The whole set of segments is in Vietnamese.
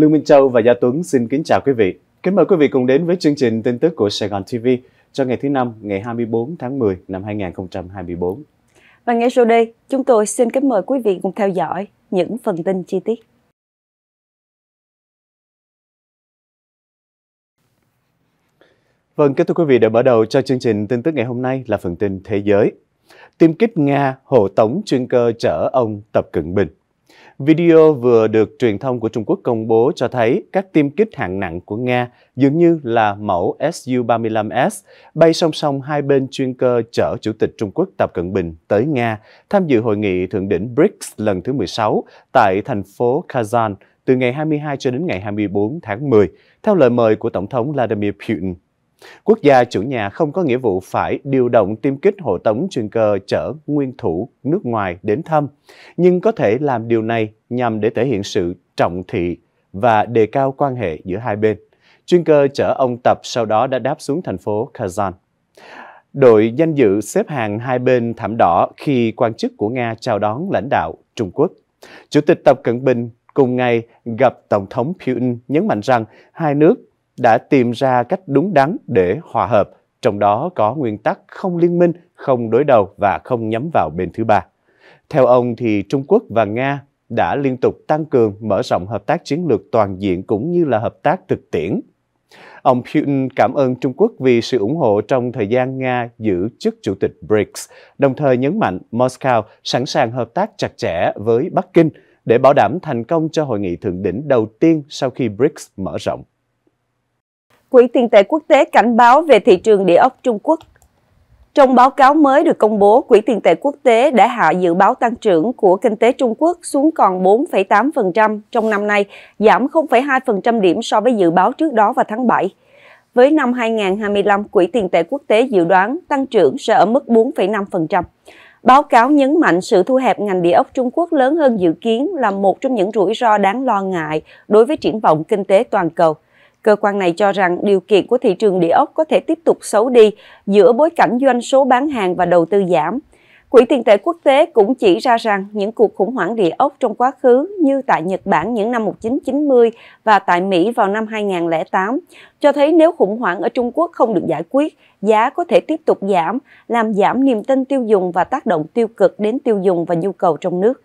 Lương Minh Châu và Gia Tuấn xin kính chào quý vị. Kính mời quý vị cùng đến với chương trình tin tức của Sài Gòn TV cho ngày thứ Năm, ngày 24 tháng 10 năm 2024. Và ngay sau đây, chúng tôi xin kính mời quý vị cùng theo dõi những phần tin chi tiết. Vâng, kính thưa quý vị, để mở đầu cho chương trình tin tức ngày hôm nay là phần tin thế giới. Tiêm kích Nga hộ tống chuyên cơ chở ông Tập Cận Bình. Video vừa được truyền thông của Trung Quốc công bố cho thấy các tiêm kích hạng nặng của Nga dường như là mẫu Su-35S bay song song hai bên chuyên cơ chở Chủ tịch Trung Quốc Tập Cận Bình tới Nga tham dự hội nghị thượng đỉnh BRICS lần thứ 16 tại thành phố Kazan từ ngày 22 cho đến ngày 24 tháng 10, theo lời mời của Tổng thống Vladimir Putin. Quốc gia chủ nhà không có nghĩa vụ phải điều động tiêm kích hộ tống chuyên cơ chở nguyên thủ nước ngoài đến thăm, nhưng có thể làm điều này nhằm để thể hiện sự trọng thị và đề cao quan hệ giữa hai bên. Chuyên cơ chở ông Tập sau đó đã đáp xuống thành phố Kazan. Đội danh dự xếp hàng hai bên thảm đỏ khi quan chức của Nga chào đón lãnh đạo Trung Quốc. Chủ tịch Tập Cận Bình cùng ngày gặp Tổng thống Putin nhấn mạnh rằng hai nước đã tìm ra cách đúng đắn để hòa hợp, trong đó có nguyên tắc không liên minh, không đối đầu và không nhắm vào bên thứ ba. Theo ông thì Trung Quốc và Nga đã liên tục tăng cường mở rộng hợp tác chiến lược toàn diện cũng như là hợp tác thực tiễn. Ông Putin cảm ơn Trung Quốc vì sự ủng hộ trong thời gian Nga giữ chức chủ tịch BRICS, đồng thời nhấn mạnh Moscow sẵn sàng hợp tác chặt chẽ với Bắc Kinh để bảo đảm thành công cho hội nghị thượng đỉnh đầu tiên sau khi BRICS mở rộng. Quỹ tiền tệ quốc tế cảnh báo về thị trường địa ốc Trung Quốc. Trong báo cáo mới được công bố, Quỹ tiền tệ quốc tế đã hạ dự báo tăng trưởng của kinh tế Trung Quốc xuống còn 4,8% trong năm nay, giảm 0,2% điểm so với dự báo trước đó vào tháng 7. Với năm 2025, Quỹ tiền tệ quốc tế dự đoán tăng trưởng sẽ ở mức 4,5%. Báo cáo nhấn mạnh sự thu hẹp ngành địa ốc Trung Quốc lớn hơn dự kiến là một trong những rủi ro đáng lo ngại đối với triển vọng kinh tế toàn cầu. Cơ quan này cho rằng điều kiện của thị trường địa ốc có thể tiếp tục xấu đi giữa bối cảnh doanh số bán hàng và đầu tư giảm. Quỹ tiền tệ quốc tế cũng chỉ ra rằng những cuộc khủng hoảng địa ốc trong quá khứ như tại Nhật Bản những năm 1990 và tại Mỹ vào năm 2008 cho thấy nếu khủng hoảng ở Trung Quốc không được giải quyết, giá có thể tiếp tục giảm, làm giảm niềm tin tiêu dùng và tác động tiêu cực đến tiêu dùng và nhu cầu trong nước.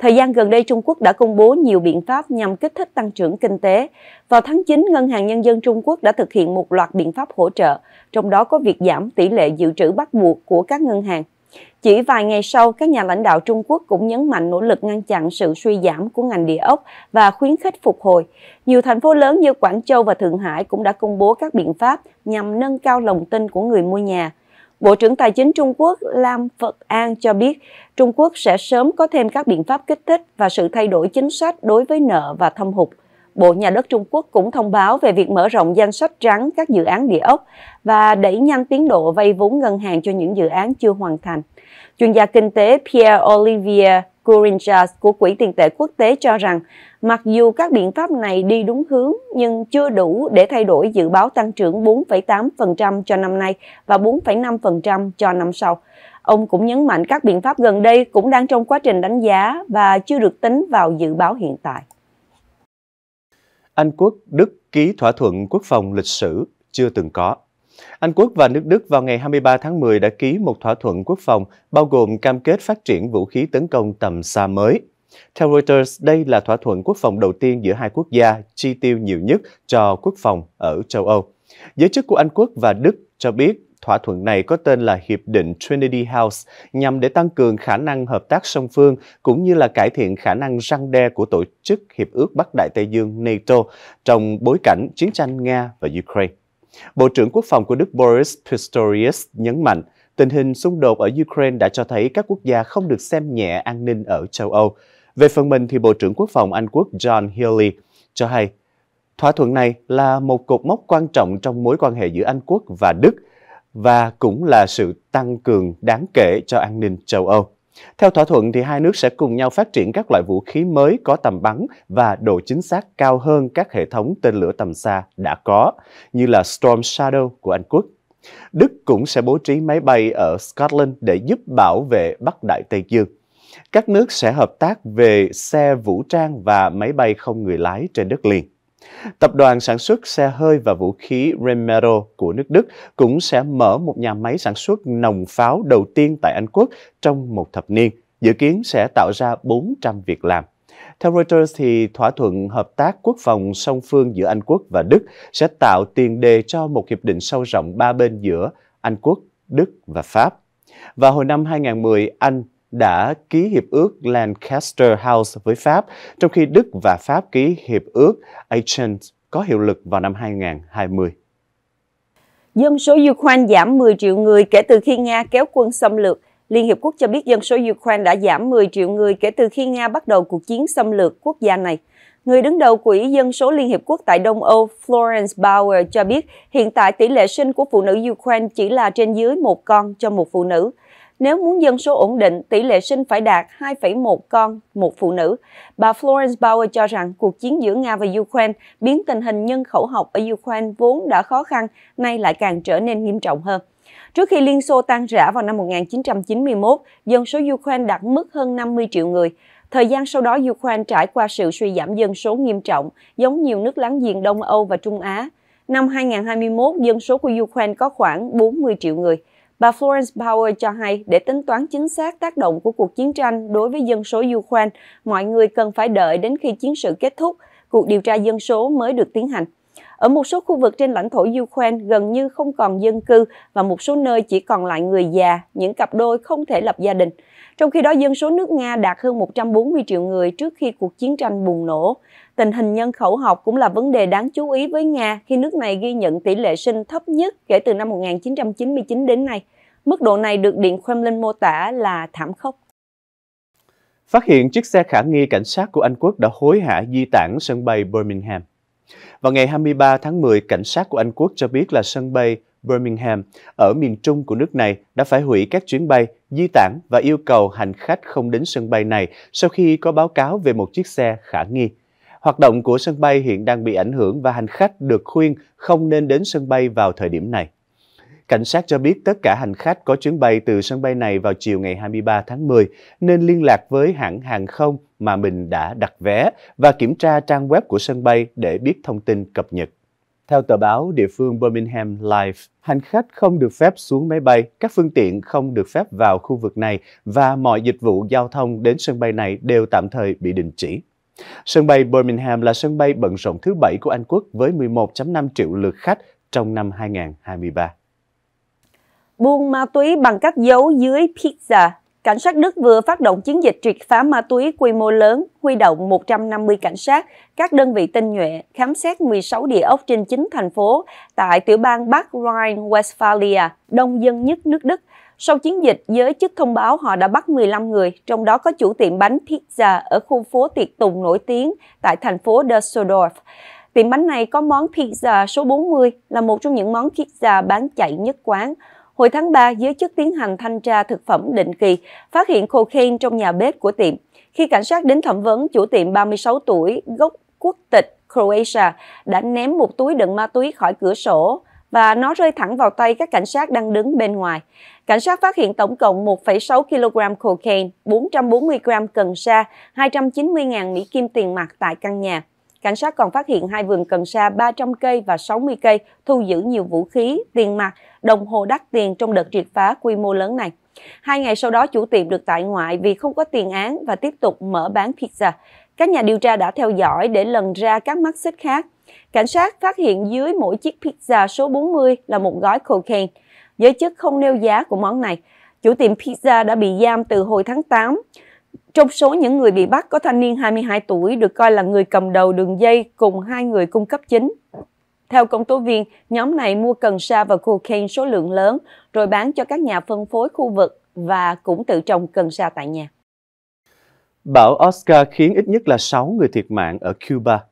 Thời gian gần đây, Trung Quốc đã công bố nhiều biện pháp nhằm kích thích tăng trưởng kinh tế. Vào tháng 9, Ngân hàng Nhân dân Trung Quốc đã thực hiện một loạt biện pháp hỗ trợ, trong đó có việc giảm tỷ lệ dự trữ bắt buộc của các ngân hàng. Chỉ vài ngày sau, các nhà lãnh đạo Trung Quốc cũng nhấn mạnh nỗ lực ngăn chặn sự suy giảm của ngành địa ốc và khuyến khích phục hồi. Nhiều thành phố lớn như Quảng Châu và Thượng Hải cũng đã công bố các biện pháp nhằm nâng cao lòng tin của người mua nhà. Bộ trưởng Tài chính Trung Quốc Lam Phật An cho biết Trung Quốc sẽ sớm có thêm các biện pháp kích thích và sự thay đổi chính sách đối với nợ và thâm hụt. Bộ Nhà đất Trung Quốc cũng thông báo về việc mở rộng danh sách trắng các dự án địa ốc và đẩy nhanh tiến độ vay vốn ngân hàng cho những dự án chưa hoàn thành. Chuyên gia kinh tế Pierre Olivier Gurrinchas của Quỹ tiền tệ quốc tế cho rằng, mặc dù các biện pháp này đi đúng hướng nhưng chưa đủ để thay đổi dự báo tăng trưởng 4,8% cho năm nay và 4,5% cho năm sau. Ông cũng nhấn mạnh các biện pháp gần đây cũng đang trong quá trình đánh giá và chưa được tính vào dự báo hiện tại. Anh Quốc, Đức ký thỏa thuận quốc phòng lịch sử chưa từng có. Anh Quốc và nước Đức vào ngày 23 tháng 10 đã ký một thỏa thuận quốc phòng bao gồm cam kết phát triển vũ khí tấn công tầm xa mới. Theo Reuters, đây là thỏa thuận quốc phòng đầu tiên giữa hai quốc gia chi tiêu nhiều nhất cho quốc phòng ở châu Âu. Giới chức của Anh Quốc và Đức cho biết thỏa thuận này có tên là Hiệp định Trinity House nhằm để tăng cường khả năng hợp tác song phương cũng như là cải thiện khả năng răng đe của tổ chức Hiệp ước Bắc Đại Tây Dương NATO trong bối cảnh chiến tranh Nga và Ukraine. Bộ trưởng Quốc phòng của Đức Boris Pistorius nhấn mạnh, tình hình xung đột ở Ukraine đã cho thấy các quốc gia không được xem nhẹ an ninh ở châu Âu. Về phần mình, thì Bộ trưởng Quốc phòng Anh Quốc John Healey cho hay, thỏa thuận này là một cột mốc quan trọng trong mối quan hệ giữa Anh Quốc và Đức và cũng là sự tăng cường đáng kể cho an ninh châu Âu. Theo thỏa thuận, thì hai nước sẽ cùng nhau phát triển các loại vũ khí mới có tầm bắn và độ chính xác cao hơn các hệ thống tên lửa tầm xa đã có, như là Storm Shadow của Anh Quốc. Đức cũng sẽ bố trí máy bay ở Scotland để giúp bảo vệ Bắc Đại Tây Dương. Các nước sẽ hợp tác về xe vũ trang và máy bay không người lái trên đất liền. Tập đoàn sản xuất xe hơi và vũ khí Remero của nước Đức cũng sẽ mở một nhà máy sản xuất nòng pháo đầu tiên tại Anh Quốc trong một thập niên, dự kiến sẽ tạo ra 400 việc làm. Theo Reuters, thì thỏa thuận hợp tác quốc phòng song phương giữa Anh Quốc và Đức sẽ tạo tiền đề cho một hiệp định sâu rộng ba bên giữa Anh Quốc, Đức và Pháp. Và hồi năm 2010, Anh đã ký hiệp ước Lancaster House với Pháp, trong khi Đức và Pháp ký hiệp ước Ancient có hiệu lực vào năm 2020. Dân số Ukraine giảm 10 triệu người kể từ khi Nga kéo quân xâm lược. Liên Hiệp Quốc cho biết dân số Ukraine đã giảm 10 triệu người kể từ khi Nga bắt đầu cuộc chiến xâm lược quốc gia này. Người đứng đầu Quỹ Dân số Liên Hiệp Quốc tại Đông Âu Florence Bauer cho biết hiện tại tỷ lệ sinh của phụ nữ Ukraine chỉ là trên dưới một con cho một phụ nữ. Nếu muốn dân số ổn định, tỷ lệ sinh phải đạt 2,1 con một phụ nữ. Bà Florence Bauer cho rằng cuộc chiến giữa Nga và Ukraine biến tình hình nhân khẩu học ở Ukraine vốn đã khó khăn, nay lại càng trở nên nghiêm trọng hơn. Trước khi Liên Xô tan rã vào năm 1991, dân số Ukraine đạt mức hơn 50 triệu người. Thời gian sau đó, Ukraine trải qua sự suy giảm dân số nghiêm trọng, giống nhiều nước láng giềng Đông Âu và Trung Á. Năm 2021, dân số của Ukraine có khoảng 40 triệu người. Bà Florence Power cho hay, để tính toán chính xác tác động của cuộc chiến tranh đối với dân số Ukraine, mọi người cần phải đợi đến khi chiến sự kết thúc, cuộc điều tra dân số mới được tiến hành. Ở một số khu vực trên lãnh thổ Ukraine gần như không còn dân cư và một số nơi chỉ còn lại người già, những cặp đôi không thể lập gia đình. Trong khi đó, dân số nước Nga đạt hơn 140 triệu người trước khi cuộc chiến tranh bùng nổ. Tình hình nhân khẩu học cũng là vấn đề đáng chú ý với Nga khi nước này ghi nhận tỷ lệ sinh thấp nhất kể từ năm 1999 đến nay. Mức độ này được Điện Kremlin mô tả là thảm khốc. Phát hiện chiếc xe khả nghi cảnh sát của Anh Quốc đã hối hả di tản sân bay Birmingham. Vào ngày 23 tháng 10, cảnh sát của Anh Quốc cho biết là sân bay Birmingham ở miền trung của nước này đã phải hủy các chuyến bay, di tản và yêu cầu hành khách không đến sân bay này sau khi có báo cáo về một chiếc xe khả nghi Hoạt động của sân bay hiện đang bị ảnh hưởng và hành khách được khuyên không nên đến sân bay vào thời điểm này. Cảnh sát cho biết tất cả hành khách có chuyến bay từ sân bay này vào chiều ngày 23 tháng 10 nên liên lạc với hãng hàng không mà mình đã đặt vé và kiểm tra trang web của sân bay để biết thông tin cập nhật. Theo tờ báo địa phương Birmingham Live, hành khách không được phép xuống máy bay, các phương tiện không được phép vào khu vực này và mọi dịch vụ giao thông đến sân bay này đều tạm thời bị đình chỉ. Sân bay Birmingham là sân bay bận rộn thứ bảy của Anh Quốc với 11.5 triệu lượt khách trong năm 2023. Buôn ma túy bằng các dấu dưới pizza cảnh sát Đức vừa phát động chiến dịch triệt phá ma túy quy mô lớn, huy động 150 cảnh sát, các đơn vị tinh nhuệ, khám xét 16 địa ốc trên chính thành phố tại tiểu bang Bắc Rhine-Westphalia, đông dân nhất nước Đức. Sau chiến dịch, giới chức thông báo họ đã bắt 15 người, trong đó có chủ tiệm bánh pizza ở khu phố tiệc tùng nổi tiếng tại thành phố Düsseldorf. Tiệm bánh này có món pizza số 40, là một trong những món pizza bán chạy nhất quán. Hồi tháng 3, giới chức tiến hành thanh tra thực phẩm định kỳ, phát hiện cocaine trong nhà bếp của tiệm. Khi cảnh sát đến thẩm vấn, chủ tiệm 36 tuổi, gốc quốc tịch Croatia đã ném một túi đựng ma túy khỏi cửa sổ và nó rơi thẳng vào tay các cảnh sát đang đứng bên ngoài. Cảnh sát phát hiện tổng cộng 1,6 kg cocaine, 440 g cần sa, 290.000 Mỹ kim tiền mặt tại căn nhà. Cảnh sát còn phát hiện hai vườn cần sa 300 cây và 60 cây, thu giữ nhiều vũ khí, tiền mặt, đồng hồ đắt tiền trong đợt triệt phá quy mô lớn này. Hai ngày sau đó, chủ tiệm được tại ngoại vì không có tiền án và tiếp tục mở bán pizza. Các nhà điều tra đã theo dõi để lần ra các mắt xích khác. Cảnh sát phát hiện dưới mỗi chiếc pizza số 40 là một gói cocaine. Giới chức không nêu giá của món này. Chủ tiệm pizza đã bị giam từ hồi tháng 8. Trong số những người bị bắt có thanh niên 22 tuổi được coi là người cầm đầu đường dây cùng hai người cung cấp chính. Theo công tố viên, nhóm này mua cần sa và cocaine số lượng lớn rồi bán cho các nhà phân phối khu vực và cũng tự trồng cần sa tại nhà. Bão Oscar khiến ít nhất là 6 người thiệt mạng ở Cuba.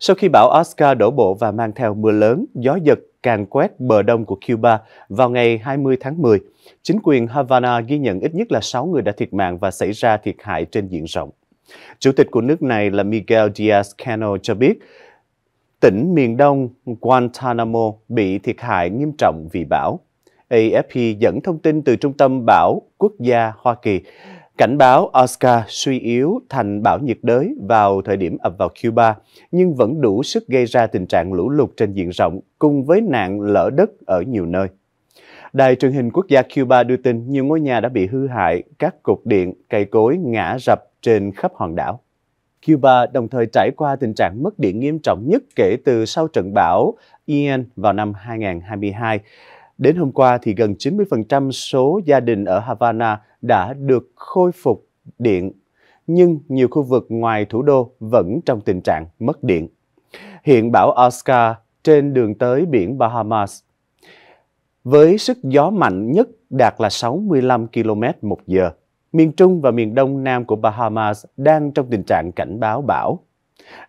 Sau khi bão Oscar đổ bộ và mang theo mưa lớn, gió giật càn quét bờ đông của Cuba vào ngày 20 tháng 10, chính quyền Havana ghi nhận ít nhất là 6 người đã thiệt mạng và xảy ra thiệt hại trên diện rộng. Chủ tịch của nước này là Miguel Diaz-Canel cho biết, tỉnh miền đông Guantanamo bị thiệt hại nghiêm trọng vì bão. AFP dẫn thông tin từ Trung tâm Bão Quốc gia Hoa Kỳ Cảnh báo Oscar suy yếu thành bão nhiệt đới vào thời điểm ập vào Cuba, nhưng vẫn đủ sức gây ra tình trạng lũ lụt trên diện rộng cùng với nạn lở đất ở nhiều nơi. Đài truyền hình quốc gia Cuba đưa tin nhiều ngôi nhà đã bị hư hại, các cột điện, cây cối ngã rập trên khắp hòn đảo. Cuba đồng thời trải qua tình trạng mất điện nghiêm trọng nhất kể từ sau trận bão Ian vào năm 2022. Đến hôm qua thì gần 90% số gia đình ở Havana đã được khôi phục điện, nhưng nhiều khu vực ngoài thủ đô vẫn trong tình trạng mất điện. Hiện bão Oscar trên đường tới biển Bahamas với sức gió mạnh nhất đạt là 65 km một giờ. Miền Trung và miền Đông Nam của Bahamas đang trong tình trạng cảnh báo bão.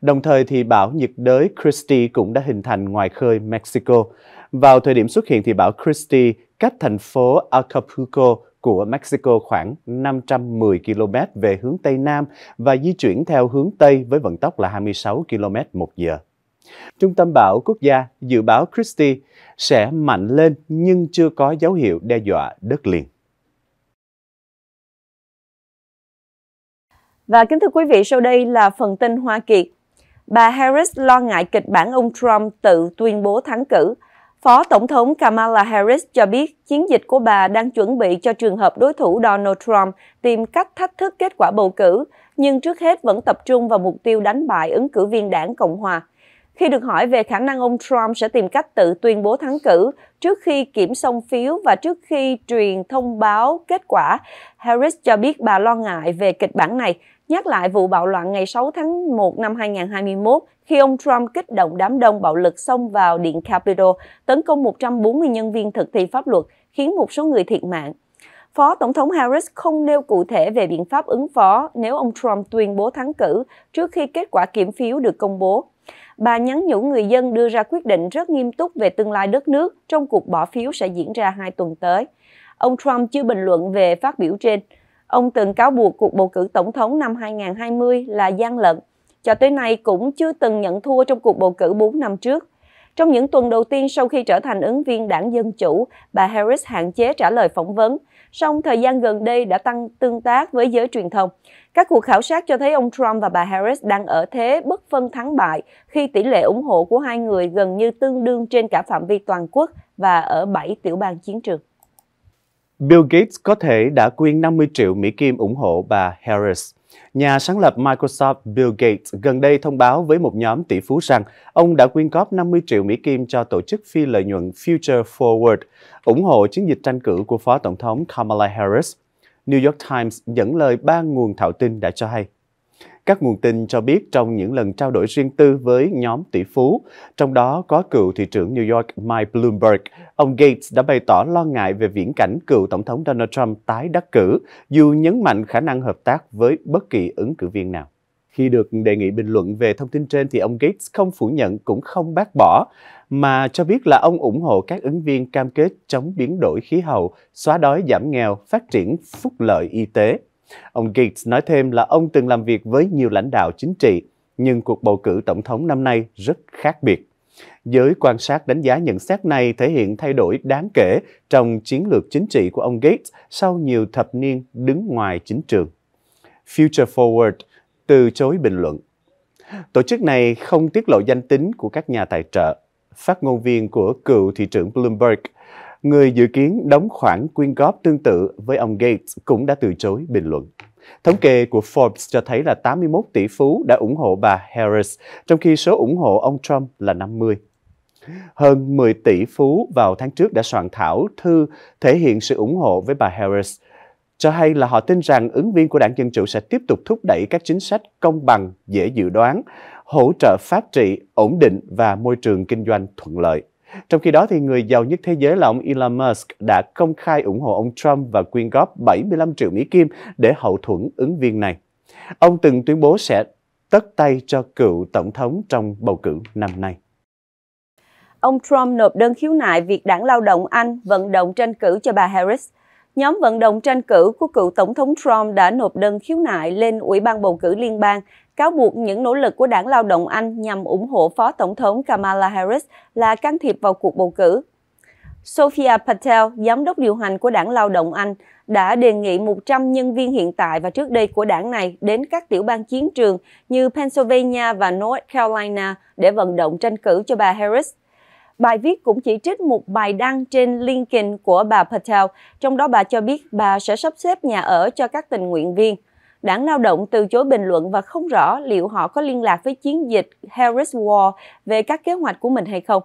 Đồng thời thì bão nhiệt đới Christie cũng đã hình thành ngoài khơi Mexico. Vào thời điểm xuất hiện thì bão Christie cách thành phố Acapulco của Mexico khoảng 510 km về hướng Tây Nam và di chuyển theo hướng Tây với vận tốc là 26 km một giờ. Trung tâm Bão Quốc gia dự báo Christie sẽ mạnh lên nhưng chưa có dấu hiệu đe dọa đất liền. Và kính thưa quý vị, sau đây là phần tin Hoa Kỳ. Bà Harris lo ngại kịch bản ông Trump tự tuyên bố thắng cử – Phó Tổng thống Kamala Harris cho biết chiến dịch của bà đang chuẩn bị cho trường hợp đối thủ Donald Trump tìm cách thách thức kết quả bầu cử, nhưng trước hết vẫn tập trung vào mục tiêu đánh bại ứng cử viên đảng Cộng Hòa. Khi được hỏi về khả năng ông Trump sẽ tìm cách tự tuyên bố thắng cử trước khi kiểm xong phiếu và trước khi truyền thông báo kết quả, Harris cho biết bà lo ngại về kịch bản này nhắc lại vụ bạo loạn ngày 6 tháng 1 năm 2021 khi ông Trump kích động đám đông bạo lực xông vào Điện Capitol, tấn công 140 nhân viên thực thi pháp luật, khiến một số người thiệt mạng. Phó Tổng thống Harris không nêu cụ thể về biện pháp ứng phó nếu ông Trump tuyên bố thắng cử trước khi kết quả kiểm phiếu được công bố. Bà nhắn nhủ người dân đưa ra quyết định rất nghiêm túc về tương lai đất nước trong cuộc bỏ phiếu sẽ diễn ra hai tuần tới. Ông Trump chưa bình luận về phát biểu trên. Ông từng cáo buộc cuộc bầu cử tổng thống năm 2020 là gian lận, cho tới nay cũng chưa từng nhận thua trong cuộc bầu cử 4 năm trước. Trong những tuần đầu tiên sau khi trở thành ứng viên đảng Dân Chủ, bà Harris hạn chế trả lời phỏng vấn, song thời gian gần đây đã tăng tương tác với giới truyền thông. Các cuộc khảo sát cho thấy ông Trump và bà Harris đang ở thế bất phân thắng bại khi tỷ lệ ủng hộ của hai người gần như tương đương trên cả phạm vi toàn quốc và ở 7 tiểu bang chiến trường. Bill Gates có thể đã quyên 50 triệu Mỹ Kim ủng hộ bà Harris. Nhà sáng lập Microsoft Bill Gates gần đây thông báo với một nhóm tỷ phú rằng ông đã quyên góp 50 triệu Mỹ Kim cho tổ chức phi lợi nhuận Future Forward, ủng hộ chiến dịch tranh cử của Phó Tổng thống Kamala Harris. New York Times dẫn lời ba nguồn thạo tin đã cho hay. Các nguồn tin cho biết trong những lần trao đổi riêng tư với nhóm tỷ phú, trong đó có cựu thị trưởng New York Mike Bloomberg, ông Gates đã bày tỏ lo ngại về viễn cảnh cựu Tổng thống Donald Trump tái đắc cử, dù nhấn mạnh khả năng hợp tác với bất kỳ ứng cử viên nào. Khi được đề nghị bình luận về thông tin trên thì ông Gates không phủ nhận cũng không bác bỏ, mà cho biết là ông ủng hộ các ứng viên cam kết chống biến đổi khí hậu, xóa đói giảm nghèo, phát triển phúc lợi y tế. Ông Gates nói thêm là ông từng làm việc với nhiều lãnh đạo chính trị, nhưng cuộc bầu cử tổng thống năm nay rất khác biệt. Giới quan sát đánh giá nhận xét này thể hiện thay đổi đáng kể trong chiến lược chính trị của ông Gates sau nhiều thập niên đứng ngoài chính trường. Future Forward từ chối bình luận. Tổ chức này không tiết lộ danh tính của các nhà tài trợ. Phát ngôn viên của cựu thị trưởng Bloomberg người dự kiến đóng khoản quyên góp tương tự với ông Gates cũng đã từ chối bình luận. Thống kê của Forbes cho thấy là 81 tỷ phú đã ủng hộ bà Harris, trong khi số ủng hộ ông Trump là 50. Hơn 10 tỷ phú vào tháng trước đã soạn thảo thư thể hiện sự ủng hộ với bà Harris, cho hay là họ tin rằng ứng viên của đảng Dân Chủ sẽ tiếp tục thúc đẩy các chính sách công bằng, dễ dự đoán, hỗ trợ pháp trị, ổn định và môi trường kinh doanh thuận lợi. Trong khi đó, thì người giàu nhất thế giới là ông Elon Musk đã công khai ủng hộ ông Trump và quyên góp 75 triệu Mỹ Kim để hậu thuẫn ứng viên này. Ông từng tuyên bố sẽ tất tay cho cựu tổng thống trong bầu cử năm nay. Ông Trump nộp đơn khiếu nại việc đảng lao động Anh vận động tranh cử cho bà Harris nhóm vận động tranh cử của cựu Tổng thống Trump đã nộp đơn khiếu nại lên Ủy ban bầu cử liên bang, cáo buộc những nỗ lực của đảng lao động Anh nhằm ủng hộ Phó Tổng thống Kamala Harris là can thiệp vào cuộc bầu cử. Sophia Patel, giám đốc điều hành của đảng lao động Anh, đã đề nghị 100 nhân viên hiện tại và trước đây của đảng này đến các tiểu bang chiến trường như Pennsylvania và North Carolina để vận động tranh cử cho bà Harris. Bài viết cũng chỉ trích một bài đăng trên LinkedIn của bà Patel, trong đó bà cho biết bà sẽ sắp xếp nhà ở cho các tình nguyện viên. Đảng Lao động từ chối bình luận và không rõ liệu họ có liên lạc với chiến dịch Harris War về các kế hoạch của mình hay không.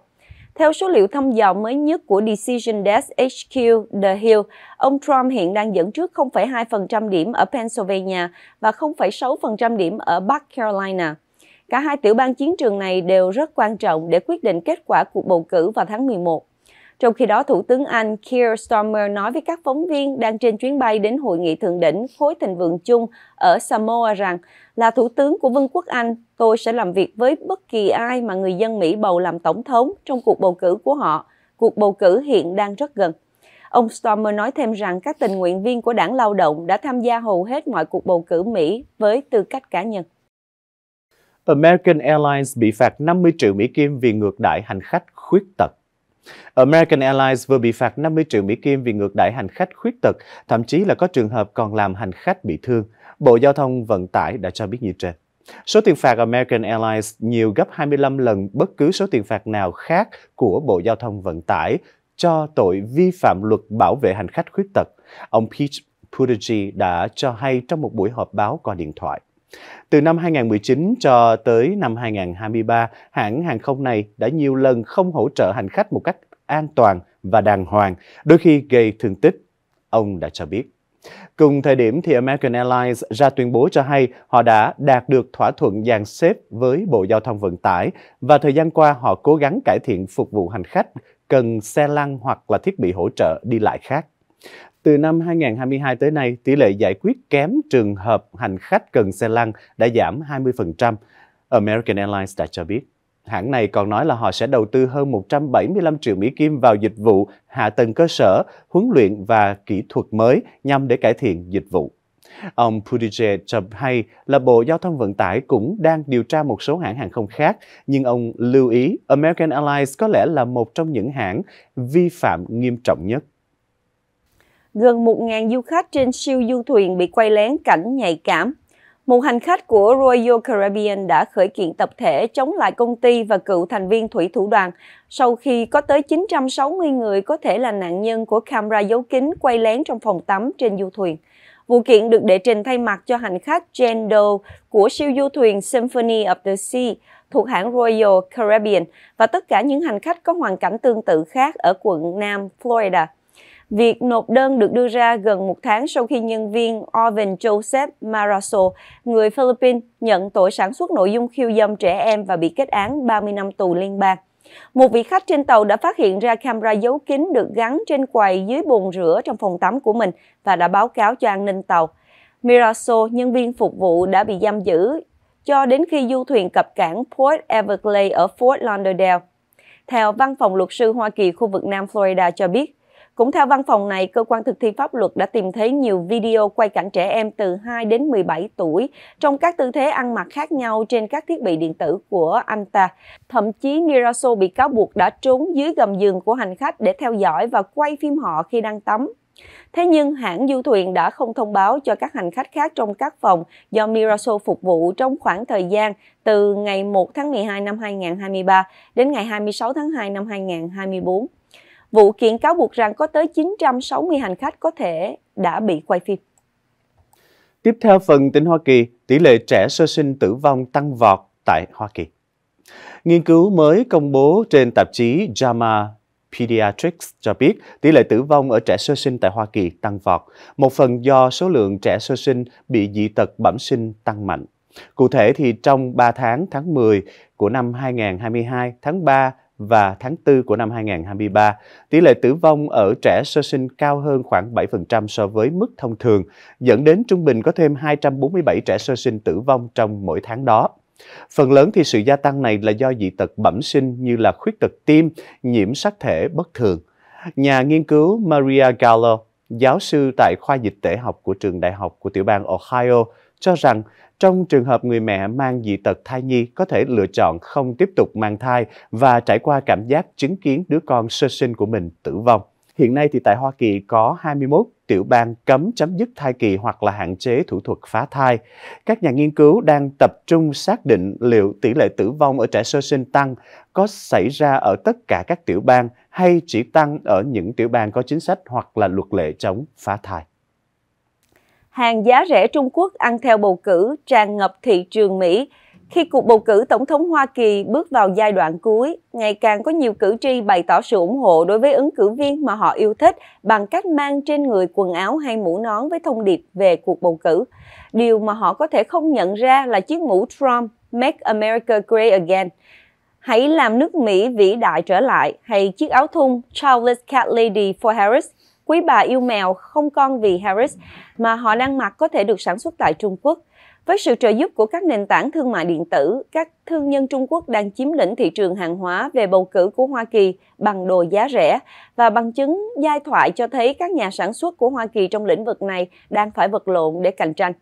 Theo số liệu thăm dò mới nhất của Decision Desk HQ The Hill, ông Trump hiện đang dẫn trước 0,2% điểm ở Pennsylvania và 0,6% điểm ở Bắc Carolina. Cả hai tiểu bang chiến trường này đều rất quan trọng để quyết định kết quả cuộc bầu cử vào tháng 11. Trong khi đó, Thủ tướng Anh Keir Starmer nói với các phóng viên đang trên chuyến bay đến hội nghị thượng đỉnh khối thịnh vượng chung ở Samoa rằng là Thủ tướng của Vương quốc Anh, tôi sẽ làm việc với bất kỳ ai mà người dân Mỹ bầu làm tổng thống trong cuộc bầu cử của họ. Cuộc bầu cử hiện đang rất gần. Ông Stormer nói thêm rằng các tình nguyện viên của đảng lao động đã tham gia hầu hết mọi cuộc bầu cử Mỹ với tư cách cá nhân. American Airlines bị phạt 50 triệu Mỹ Kim vì ngược đãi hành khách khuyết tật. American Airlines vừa bị phạt 50 triệu Mỹ Kim vì ngược đãi hành khách khuyết tật, thậm chí là có trường hợp còn làm hành khách bị thương. Bộ Giao thông Vận tải đã cho biết như trên. Số tiền phạt American Airlines nhiều gấp 25 lần bất cứ số tiền phạt nào khác của Bộ Giao thông Vận tải cho tội vi phạm luật bảo vệ hành khách khuyết tật. Ông Pete Buttigieg đã cho hay trong một buổi họp báo qua điện thoại. Từ năm 2019 cho tới năm 2023, hãng hàng không này đã nhiều lần không hỗ trợ hành khách một cách an toàn và đàng hoàng, đôi khi gây thương tích. Ông đã cho biết. Cùng thời điểm thì American Airlines ra tuyên bố cho hay họ đã đạt được thỏa thuận dàn xếp với Bộ Giao thông Vận tải và thời gian qua họ cố gắng cải thiện phục vụ hành khách cần xe lăn hoặc là thiết bị hỗ trợ đi lại khác. Từ năm 2022 tới nay, tỷ lệ giải quyết kém trường hợp hành khách cần xe lăn đã giảm 20%, American Airlines đã cho biết. Hãng này còn nói là họ sẽ đầu tư hơn 175 triệu Mỹ Kim vào dịch vụ, hạ tầng cơ sở, huấn luyện và kỹ thuật mới nhằm để cải thiện dịch vụ. Ông Buttigieg cho hay là Bộ Giao thông Vận tải cũng đang điều tra một số hãng hàng không khác, nhưng ông lưu ý American Airlines có lẽ là một trong những hãng vi phạm nghiêm trọng nhất gần 1.000 du khách trên siêu du thuyền bị quay lén cảnh nhạy cảm. Một hành khách của Royal Caribbean đã khởi kiện tập thể chống lại công ty và cựu thành viên thủy thủ đoàn sau khi có tới 960 người có thể là nạn nhân của camera giấu kín quay lén trong phòng tắm trên du thuyền. Vụ kiện được đệ trình thay mặt cho hành khách Jane Doe của siêu du thuyền Symphony of the Sea thuộc hãng Royal Caribbean và tất cả những hành khách có hoàn cảnh tương tự khác ở quận Nam Florida. Việc nộp đơn được đưa ra gần một tháng sau khi nhân viên Orvin Joseph Maraso, người Philippines, nhận tội sản xuất nội dung khiêu dâm trẻ em và bị kết án 30 năm tù liên bang. Một vị khách trên tàu đã phát hiện ra camera giấu kín được gắn trên quầy dưới bồn rửa trong phòng tắm của mình và đã báo cáo cho an ninh tàu. Miraso, nhân viên phục vụ, đã bị giam giữ cho đến khi du thuyền cập cảng Port Everglades ở Fort Lauderdale. Theo Văn phòng Luật sư Hoa Kỳ khu vực Nam Florida cho biết, cũng theo văn phòng này, cơ quan thực thi pháp luật đã tìm thấy nhiều video quay cảnh trẻ em từ 2 đến 17 tuổi trong các tư thế ăn mặc khác nhau trên các thiết bị điện tử của anh ta. Thậm chí Niraso bị cáo buộc đã trốn dưới gầm giường của hành khách để theo dõi và quay phim họ khi đang tắm. Thế nhưng hãng du thuyền đã không thông báo cho các hành khách khác trong các phòng do Miraso phục vụ trong khoảng thời gian từ ngày 1 tháng 12 năm 2023 đến ngày 26 tháng 2 năm 2024. Vụ kiện cáo buộc rằng có tới 960 hành khách có thể đã bị quay phim. Tiếp theo phần tin Hoa Kỳ, tỷ lệ trẻ sơ sinh tử vong tăng vọt tại Hoa Kỳ. Nghiên cứu mới công bố trên tạp chí JAMA Pediatrics cho biết tỷ lệ tử vong ở trẻ sơ sinh tại Hoa Kỳ tăng vọt, một phần do số lượng trẻ sơ sinh bị dị tật bẩm sinh tăng mạnh. Cụ thể thì trong 3 tháng tháng 10 của năm 2022, tháng 3 và tháng 4 của năm 2023. Tỷ lệ tử vong ở trẻ sơ sinh cao hơn khoảng 7% so với mức thông thường, dẫn đến trung bình có thêm 247 trẻ sơ sinh tử vong trong mỗi tháng đó. Phần lớn thì sự gia tăng này là do dị tật bẩm sinh như là khuyết tật tim, nhiễm sắc thể bất thường. Nhà nghiên cứu Maria Gallo, giáo sư tại khoa dịch tễ học của trường đại học của tiểu bang Ohio, cho rằng trong trường hợp người mẹ mang dị tật thai nhi có thể lựa chọn không tiếp tục mang thai và trải qua cảm giác chứng kiến đứa con sơ sinh của mình tử vong. Hiện nay thì tại Hoa Kỳ có 21 tiểu bang cấm chấm dứt thai kỳ hoặc là hạn chế thủ thuật phá thai. Các nhà nghiên cứu đang tập trung xác định liệu tỷ lệ tử vong ở trẻ sơ sinh tăng có xảy ra ở tất cả các tiểu bang hay chỉ tăng ở những tiểu bang có chính sách hoặc là luật lệ chống phá thai hàng giá rẻ Trung Quốc ăn theo bầu cử tràn ngập thị trường Mỹ khi cuộc bầu cử tổng thống Hoa Kỳ bước vào giai đoạn cuối, ngày càng có nhiều cử tri bày tỏ sự ủng hộ đối với ứng cử viên mà họ yêu thích bằng cách mang trên người quần áo hay mũ nón với thông điệp về cuộc bầu cử. Điều mà họ có thể không nhận ra là chiếc mũ Trump Make America Great Again. Hãy làm nước Mỹ vĩ đại trở lại hay chiếc áo thun Childless Cat Lady for Harris quý bà yêu mèo không con vì Harris mà họ đang mặc có thể được sản xuất tại Trung Quốc. Với sự trợ giúp của các nền tảng thương mại điện tử, các thương nhân Trung Quốc đang chiếm lĩnh thị trường hàng hóa về bầu cử của Hoa Kỳ bằng đồ giá rẻ và bằng chứng giai thoại cho thấy các nhà sản xuất của Hoa Kỳ trong lĩnh vực này đang phải vật lộn để cạnh tranh.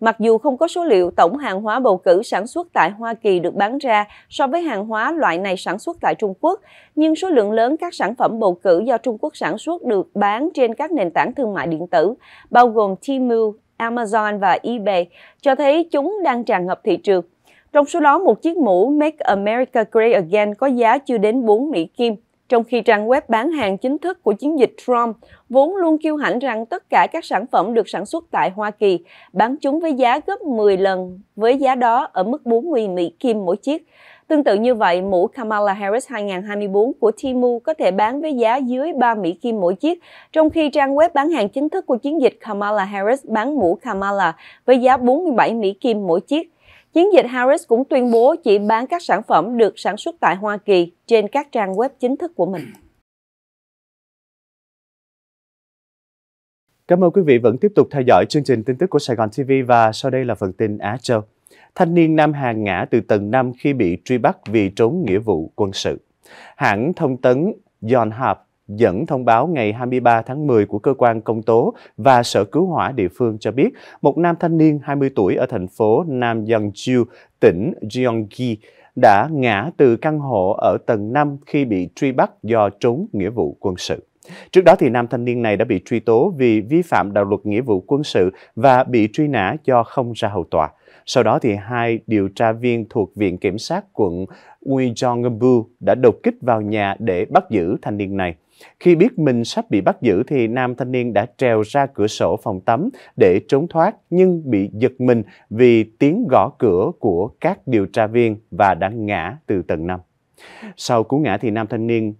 Mặc dù không có số liệu tổng hàng hóa bầu cử sản xuất tại Hoa Kỳ được bán ra so với hàng hóa loại này sản xuất tại Trung Quốc, nhưng số lượng lớn các sản phẩm bầu cử do Trung Quốc sản xuất được bán trên các nền tảng thương mại điện tử, bao gồm Tmall, Amazon và eBay, cho thấy chúng đang tràn ngập thị trường. Trong số đó, một chiếc mũ Make America Great Again có giá chưa đến 4 Mỹ Kim. Trong khi trang web bán hàng chính thức của chiến dịch Trump vốn luôn kiêu hãnh rằng tất cả các sản phẩm được sản xuất tại Hoa Kỳ bán chúng với giá gấp 10 lần với giá đó ở mức 40 Mỹ Kim mỗi chiếc. Tương tự như vậy, mũ Kamala Harris 2024 của Timu có thể bán với giá dưới 3 Mỹ Kim mỗi chiếc, trong khi trang web bán hàng chính thức của chiến dịch Kamala Harris bán mũ Kamala với giá 47 Mỹ Kim mỗi chiếc. Chiến dịch Harris cũng tuyên bố chỉ bán các sản phẩm được sản xuất tại Hoa Kỳ trên các trang web chính thức của mình. Cảm ơn quý vị vẫn tiếp tục theo dõi chương trình tin tức của Sài Gòn TV và sau đây là phần tin Á Châu. Thanh niên Nam Hàn ngã từ tầng 5 khi bị truy bắt vì trốn nghĩa vụ quân sự. Hãng thông tấn Yonhap dẫn thông báo ngày 23 tháng 10 của cơ quan công tố và sở cứu hỏa địa phương cho biết một nam thanh niên 20 tuổi ở thành phố Nam Yangju, tỉnh Gyeonggi đã ngã từ căn hộ ở tầng 5 khi bị truy bắt do trốn nghĩa vụ quân sự. Trước đó, thì nam thanh niên này đã bị truy tố vì vi phạm đạo luật nghĩa vụ quân sự và bị truy nã do không ra hầu tòa. Sau đó, thì hai điều tra viên thuộc Viện Kiểm sát quận Uijongabu đã đột kích vào nhà để bắt giữ thanh niên này. Khi biết mình sắp bị bắt giữ thì nam thanh niên đã trèo ra cửa sổ phòng tắm để trốn thoát nhưng bị giật mình vì tiếng gõ cửa của các điều tra viên và đã ngã từ tầng 5. Sau cú ngã thì nam thanh niên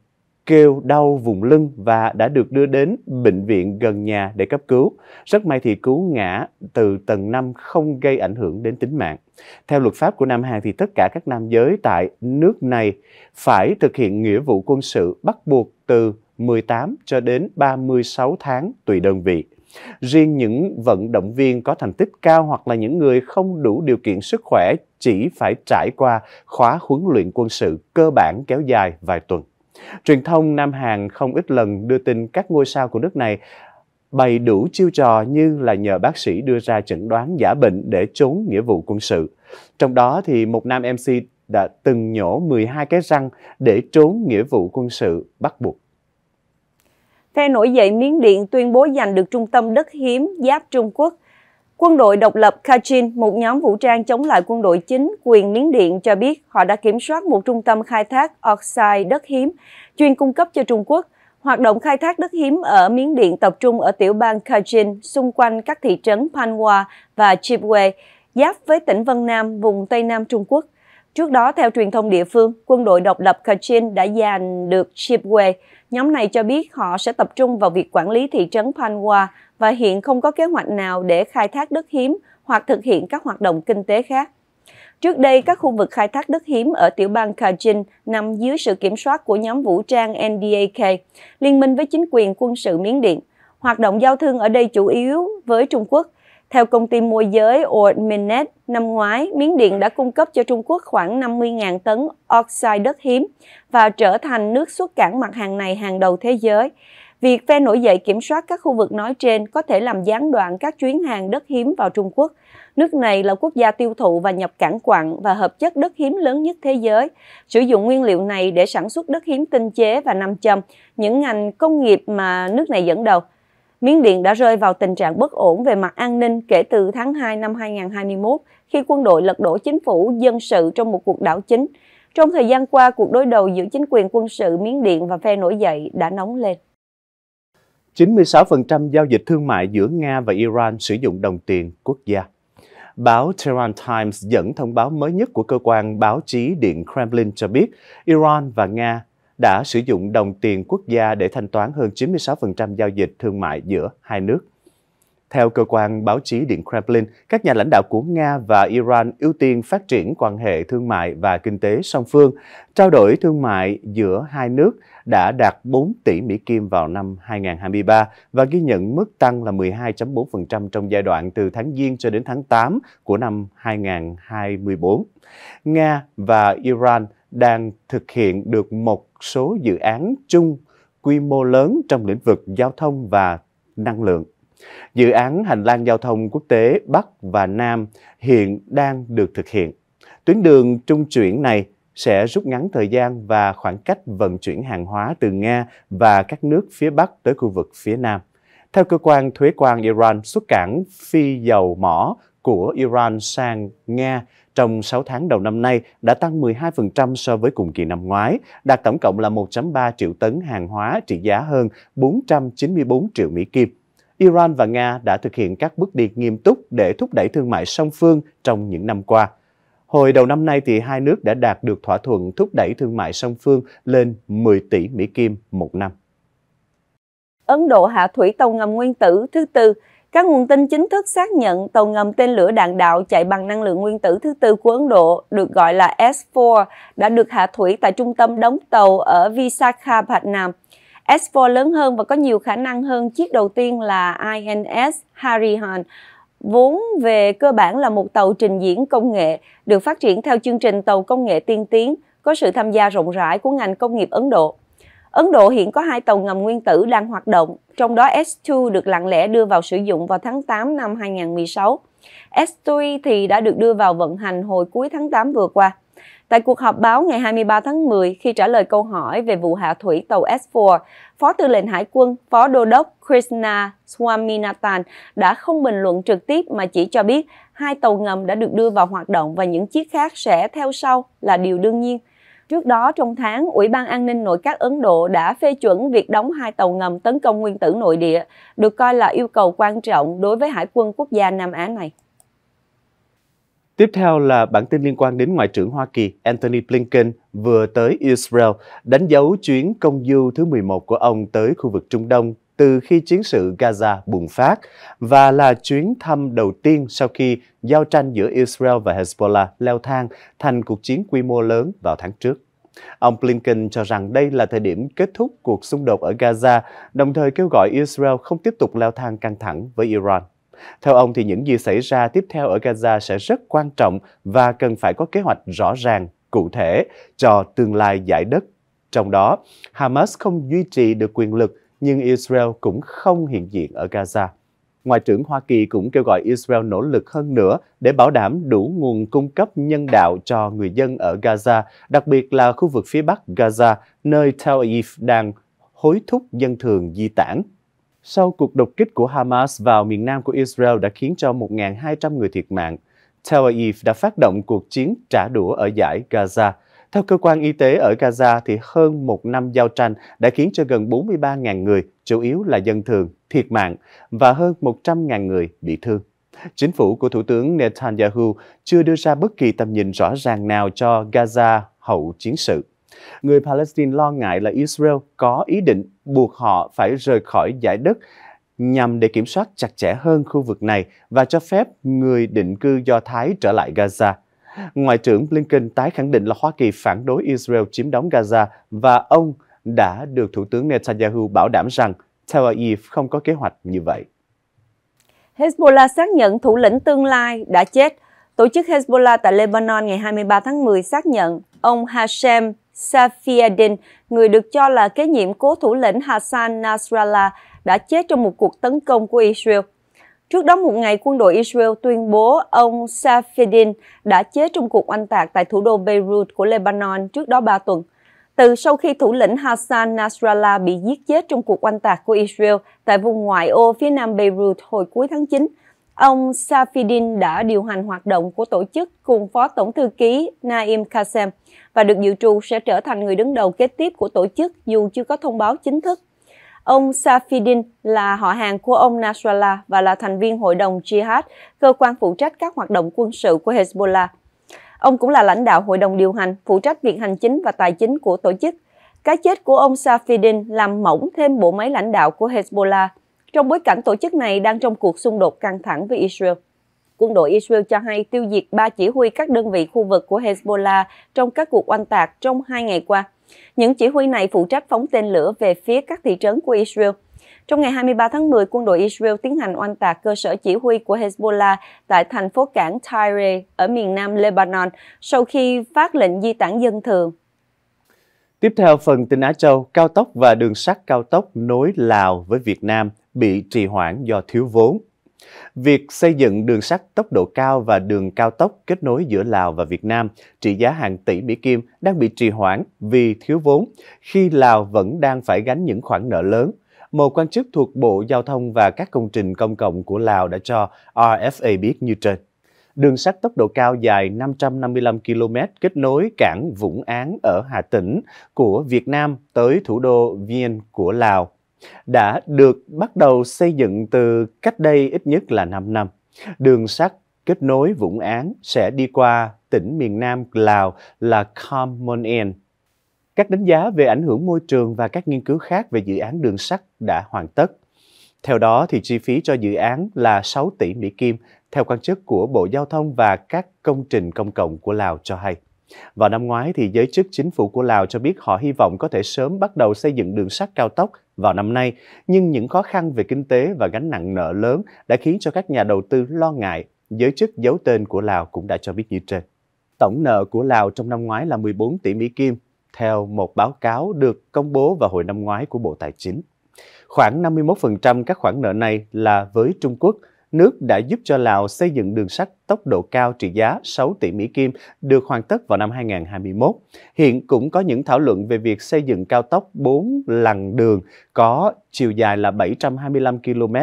kêu đau vùng lưng và đã được đưa đến bệnh viện gần nhà để cấp cứu. Rất may thì cứu ngã từ tầng 5 không gây ảnh hưởng đến tính mạng. Theo luật pháp của Nam Hàn thì tất cả các nam giới tại nước này phải thực hiện nghĩa vụ quân sự bắt buộc từ 18 cho đến 36 tháng tùy đơn vị. Riêng những vận động viên có thành tích cao hoặc là những người không đủ điều kiện sức khỏe chỉ phải trải qua khóa huấn luyện quân sự cơ bản kéo dài vài tuần. Truyền thông Nam Hàn không ít lần đưa tin các ngôi sao của nước này bày đủ chiêu trò như là nhờ bác sĩ đưa ra chẩn đoán giả bệnh để trốn nghĩa vụ quân sự. Trong đó thì một nam MC đã từng nhổ 12 cái răng để trốn nghĩa vụ quân sự bắt buộc Phe nổi dậy Miến Điện tuyên bố giành được trung tâm đất hiếm giáp Trung Quốc. Quân đội độc lập Kachin, một nhóm vũ trang chống lại quân đội chính quyền Miến Điện cho biết họ đã kiểm soát một trung tâm khai thác oxide đất hiếm chuyên cung cấp cho Trung Quốc. Hoạt động khai thác đất hiếm ở Miến Điện tập trung ở tiểu bang Kachin xung quanh các thị trấn Panwa và Chipwe, giáp với tỉnh Vân Nam, vùng Tây Nam Trung Quốc. Trước đó, theo truyền thông địa phương, quân đội độc lập Kachin đã giành được Chipwe, Nhóm này cho biết họ sẽ tập trung vào việc quản lý thị trấn Panwa và hiện không có kế hoạch nào để khai thác đất hiếm hoặc thực hiện các hoạt động kinh tế khác. Trước đây, các khu vực khai thác đất hiếm ở tiểu bang Kachin nằm dưới sự kiểm soát của nhóm vũ trang NDAK, liên minh với chính quyền quân sự Miến Điện. Hoạt động giao thương ở đây chủ yếu với Trung Quốc theo công ty môi giới Ordminet, năm ngoái, Miến Điện đã cung cấp cho Trung Quốc khoảng 50.000 tấn oxide đất hiếm và trở thành nước xuất cảng mặt hàng này hàng đầu thế giới. Việc phe nổi dậy kiểm soát các khu vực nói trên có thể làm gián đoạn các chuyến hàng đất hiếm vào Trung Quốc. Nước này là quốc gia tiêu thụ và nhập cảng quặng và hợp chất đất hiếm lớn nhất thế giới, sử dụng nguyên liệu này để sản xuất đất hiếm tinh chế và nam châm, những ngành công nghiệp mà nước này dẫn đầu – Miến Điện đã rơi vào tình trạng bất ổn về mặt an ninh kể từ tháng 2 năm 2021 khi quân đội lật đổ chính phủ dân sự trong một cuộc đảo chính. Trong thời gian qua, cuộc đối đầu giữa chính quyền quân sự Miến Điện và phe nổi dậy đã nóng lên. 96% giao dịch thương mại giữa Nga và Iran sử dụng đồng tiền quốc gia. Báo Tehran Times dẫn thông báo mới nhất của cơ quan báo chí Điện Kremlin cho biết Iran và Nga đã sử dụng đồng tiền quốc gia để thanh toán hơn 96% giao dịch thương mại giữa hai nước. Theo cơ quan báo chí Điện Kremlin, các nhà lãnh đạo của Nga và Iran ưu tiên phát triển quan hệ thương mại và kinh tế song phương. Trao đổi thương mại giữa hai nước đã đạt 4 tỷ Mỹ Kim vào năm 2023 và ghi nhận mức tăng là 12.4% trong giai đoạn từ tháng Giêng cho đến tháng 8 của năm 2024. Nga và Iran đang thực hiện được một số dự án chung quy mô lớn trong lĩnh vực giao thông và năng lượng. Dự án hành lang giao thông quốc tế Bắc và Nam hiện đang được thực hiện. Tuyến đường trung chuyển này sẽ rút ngắn thời gian và khoảng cách vận chuyển hàng hóa từ Nga và các nước phía Bắc tới khu vực phía Nam. Theo cơ quan thuế quan Iran, xuất cảng phi dầu mỏ của Iran sang Nga trong 6 tháng đầu năm nay đã tăng 12% so với cùng kỳ năm ngoái, đạt tổng cộng là 1.3 triệu tấn hàng hóa trị giá hơn 494 triệu Mỹ Kim. Iran và Nga đã thực hiện các bước đi nghiêm túc để thúc đẩy thương mại song phương trong những năm qua. Hồi đầu năm nay thì hai nước đã đạt được thỏa thuận thúc đẩy thương mại song phương lên 10 tỷ Mỹ Kim một năm. Ấn Độ hạ thủy tàu ngầm nguyên tử thứ tư các nguồn tin chính thức xác nhận tàu ngầm tên lửa đạn đạo chạy bằng năng lượng nguyên tử thứ tư của Ấn Độ, được gọi là S-4, đã được hạ thủy tại trung tâm đóng tàu ở Visakhapatnam. S-4 lớn hơn và có nhiều khả năng hơn chiếc đầu tiên là INS Harihan, vốn về cơ bản là một tàu trình diễn công nghệ, được phát triển theo chương trình tàu công nghệ tiên tiến, có sự tham gia rộng rãi của ngành công nghiệp Ấn Độ. Ấn Độ hiện có hai tàu ngầm nguyên tử đang hoạt động, trong đó S2 được lặng lẽ đưa vào sử dụng vào tháng 8 năm 2016. S3 thì đã được đưa vào vận hành hồi cuối tháng 8 vừa qua. Tại cuộc họp báo ngày 23 tháng 10, khi trả lời câu hỏi về vụ hạ thủy tàu S4, Phó Tư lệnh Hải quân, Phó Đô đốc Krishna Swaminathan đã không bình luận trực tiếp mà chỉ cho biết hai tàu ngầm đã được đưa vào hoạt động và những chiếc khác sẽ theo sau là điều đương nhiên. Trước đó, trong tháng, Ủy ban An ninh Nội các Ấn Độ đã phê chuẩn việc đóng hai tàu ngầm tấn công nguyên tử nội địa, được coi là yêu cầu quan trọng đối với Hải quân quốc gia Nam Á này. Tiếp theo là bản tin liên quan đến Ngoại trưởng Hoa Kỳ Anthony Blinken vừa tới Israel đánh dấu chuyến công du thứ 11 của ông tới khu vực Trung Đông từ khi chiến sự Gaza bùng phát và là chuyến thăm đầu tiên sau khi giao tranh giữa Israel và Hezbollah leo thang thành cuộc chiến quy mô lớn vào tháng trước. Ông Blinken cho rằng đây là thời điểm kết thúc cuộc xung đột ở Gaza, đồng thời kêu gọi Israel không tiếp tục leo thang căng thẳng với Iran. Theo ông thì những gì xảy ra tiếp theo ở Gaza sẽ rất quan trọng và cần phải có kế hoạch rõ ràng, cụ thể cho tương lai giải đất. Trong đó, Hamas không duy trì được quyền lực nhưng Israel cũng không hiện diện ở Gaza. Ngoại trưởng Hoa Kỳ cũng kêu gọi Israel nỗ lực hơn nữa để bảo đảm đủ nguồn cung cấp nhân đạo cho người dân ở Gaza, đặc biệt là khu vực phía bắc Gaza, nơi Tel Aviv đang hối thúc dân thường di tản. Sau cuộc đột kích của Hamas vào miền nam của Israel đã khiến cho 1.200 người thiệt mạng, Tel Aviv đã phát động cuộc chiến trả đũa ở giải Gaza – theo cơ quan y tế ở Gaza, thì hơn một năm giao tranh đã khiến cho gần 43.000 người, chủ yếu là dân thường, thiệt mạng và hơn 100.000 người bị thương. Chính phủ của Thủ tướng Netanyahu chưa đưa ra bất kỳ tầm nhìn rõ ràng nào cho Gaza hậu chiến sự. Người Palestine lo ngại là Israel có ý định buộc họ phải rời khỏi giải đất nhằm để kiểm soát chặt chẽ hơn khu vực này và cho phép người định cư Do Thái trở lại Gaza. Ngoại trưởng Blinken tái khẳng định là Hoa Kỳ phản đối Israel chiếm đóng Gaza và ông đã được Thủ tướng Netanyahu bảo đảm rằng Tel Aviv không có kế hoạch như vậy. Hezbollah xác nhận thủ lĩnh tương lai đã chết. Tổ chức Hezbollah tại Lebanon ngày 23 tháng 10 xác nhận ông Hashem Safiaddin, người được cho là kế nhiệm cố thủ lĩnh Hassan Nasrallah, đã chết trong một cuộc tấn công của Israel. Trước đó một ngày, quân đội Israel tuyên bố ông Safedin đã chết trong cuộc oanh tạc tại thủ đô Beirut của Lebanon trước đó 3 tuần. Từ sau khi thủ lĩnh Hassan Nasrallah bị giết chết trong cuộc oanh tạc của Israel tại vùng ngoại ô phía nam Beirut hồi cuối tháng 9, ông Safidin đã điều hành hoạt động của tổ chức cùng Phó Tổng Thư ký Naim Kassem và được dự trù sẽ trở thành người đứng đầu kế tiếp của tổ chức dù chưa có thông báo chính thức. Ông Safidin là họ hàng của ông Nasrallah và là thành viên Hội đồng Jihad, cơ quan phụ trách các hoạt động quân sự của Hezbollah. Ông cũng là lãnh đạo hội đồng điều hành, phụ trách việc hành chính và tài chính của tổ chức. Cái chết của ông Safidin làm mỏng thêm bộ máy lãnh đạo của Hezbollah, trong bối cảnh tổ chức này đang trong cuộc xung đột căng thẳng với Israel. Quân đội Israel cho hay tiêu diệt ba chỉ huy các đơn vị khu vực của Hezbollah trong các cuộc oanh tạc trong hai ngày qua – những chỉ huy này phụ trách phóng tên lửa về phía các thị trấn của Israel. Trong ngày 23 tháng 10, quân đội Israel tiến hành oanh tạc cơ sở chỉ huy của Hezbollah tại thành phố cảng Tyre ở miền nam Lebanon sau khi phát lệnh di tản dân thường. Tiếp theo phần tin Á Châu, cao tốc và đường sắt cao tốc nối Lào với Việt Nam bị trì hoãn do thiếu vốn. Việc xây dựng đường sắt tốc độ cao và đường cao tốc kết nối giữa Lào và Việt Nam trị giá hàng tỷ Mỹ Kim đang bị trì hoãn vì thiếu vốn, khi Lào vẫn đang phải gánh những khoản nợ lớn. Một quan chức thuộc Bộ Giao thông và các công trình công cộng của Lào đã cho RFA biết như trên. Đường sắt tốc độ cao dài 555 km kết nối cảng Vũng Án ở Hà Tĩnh của Việt Nam tới thủ đô Viên của Lào đã được bắt đầu xây dựng từ cách đây ít nhất là 5 năm. Đường sắt kết nối Vũng Án sẽ đi qua tỉnh miền Nam Lào là Kham Mon En. Các đánh giá về ảnh hưởng môi trường và các nghiên cứu khác về dự án đường sắt đã hoàn tất. Theo đó, thì chi phí cho dự án là 6 tỷ Mỹ Kim, theo quan chức của Bộ Giao thông và các công trình công cộng của Lào cho hay. Vào năm ngoái, thì giới chức chính phủ của Lào cho biết họ hy vọng có thể sớm bắt đầu xây dựng đường sắt cao tốc vào năm nay, nhưng những khó khăn về kinh tế và gánh nặng nợ lớn đã khiến cho các nhà đầu tư lo ngại. Giới chức giấu tên của Lào cũng đã cho biết như trên. Tổng nợ của Lào trong năm ngoái là 14 tỷ Mỹ Kim, theo một báo cáo được công bố vào hồi năm ngoái của Bộ Tài chính. Khoảng 51% các khoản nợ này là với Trung Quốc – nước đã giúp cho Lào xây dựng đường sắt tốc độ cao trị giá 6 tỷ Mỹ Kim được hoàn tất vào năm 2021. Hiện cũng có những thảo luận về việc xây dựng cao tốc 4 lằn đường có chiều dài là 725 km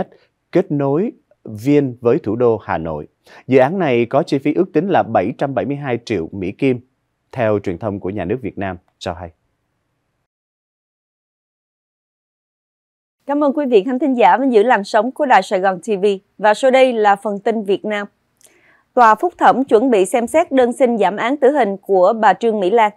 kết nối Viên với thủ đô Hà Nội. Dự án này có chi phí ước tính là 772 triệu Mỹ Kim, theo truyền thông của nhà nước Việt Nam cho hay. Cảm ơn quý vị khán thính giả vẫn giữ làn sóng của Đài Sài Gòn TV và sau đây là phần tin Việt Nam. Tòa phúc thẩm chuẩn bị xem xét đơn xin giảm án tử hình của bà Trương Mỹ Lan.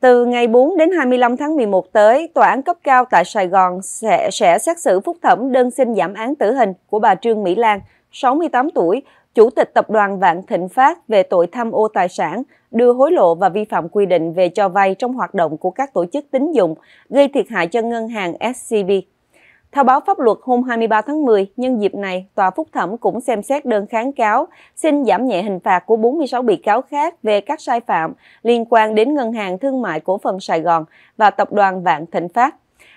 Từ ngày 4 đến 25 tháng 11 tới, tòa án cấp cao tại Sài Gòn sẽ, sẽ xét xử phúc thẩm đơn xin giảm án tử hình của bà Trương Mỹ Lan, 68 tuổi, chủ tịch tập đoàn Vạn Thịnh Phát về tội tham ô tài sản, đưa hối lộ và vi phạm quy định về cho vay trong hoạt động của các tổ chức tín dụng, gây thiệt hại cho ngân hàng SCB. Theo báo pháp luật hôm 23 tháng 10, nhân dịp này, tòa phúc thẩm cũng xem xét đơn kháng cáo xin giảm nhẹ hình phạt của 46 bị cáo khác về các sai phạm liên quan đến Ngân hàng Thương mại Cổ phần Sài Gòn và Tập đoàn Vạn Thịnh Phát.